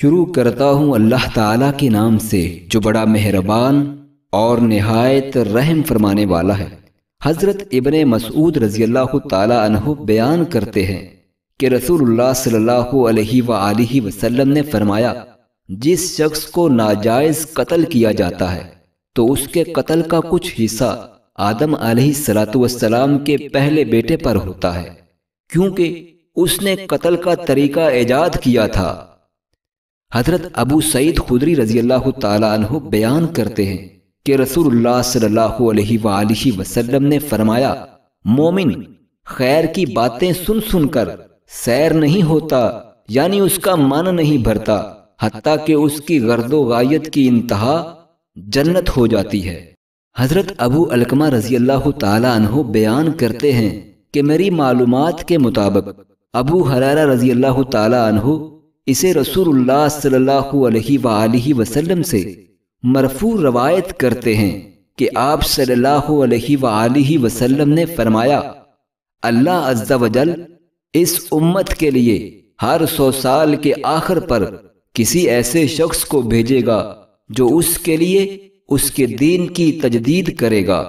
शुरू करता हूँ अल्लाह ताला के नाम से जो बड़ा मेहरबान और नहायत रहम फरमाने वाला है हज़रत इबन मसूद रजी बयान करते हैं कि रसूल सल्लल्लाहु वसल्लम ने फरमाया जिस शख्स को नाजायज़ कत्ल किया जाता है तो उसके कत्ल का कुछ हिस्सा आदम सलाम के पहले बेटे पर होता है क्योंकि उसने कत्ल का तरीका ईजाद किया था हजरत अबू सईद खुदरी रजी अल्लाह तु बयान करते हैं कि रसूलुल्लाह वसल्लम ने फरमाया मोमिन खैर की बातें सुन सुनकर सैर नहीं होता यानी उसका मन नहीं भरता हत्ता के उसकी गर्दो गायत की इंतहा जन्नत हो जाती है हजरत अबू अलकमा रजी अल्लाह तु बयान करते हैं कि मेरी मालूम के मुताबिक अबू हरारा रजी अल्लाह तु इसे रसूलुल्लाह सल्लल्लाहु वसल्लम से मरफू रवायत करते हैं कि आप सल्लल्लाहु वसल्लम ने फरमाया अल्लाह अज्जा वजल इस उम्मत के लिए हर सौ साल के आखिर पर किसी ऐसे शख्स को भेजेगा जो उसके लिए उसके दीन की तजदीद करेगा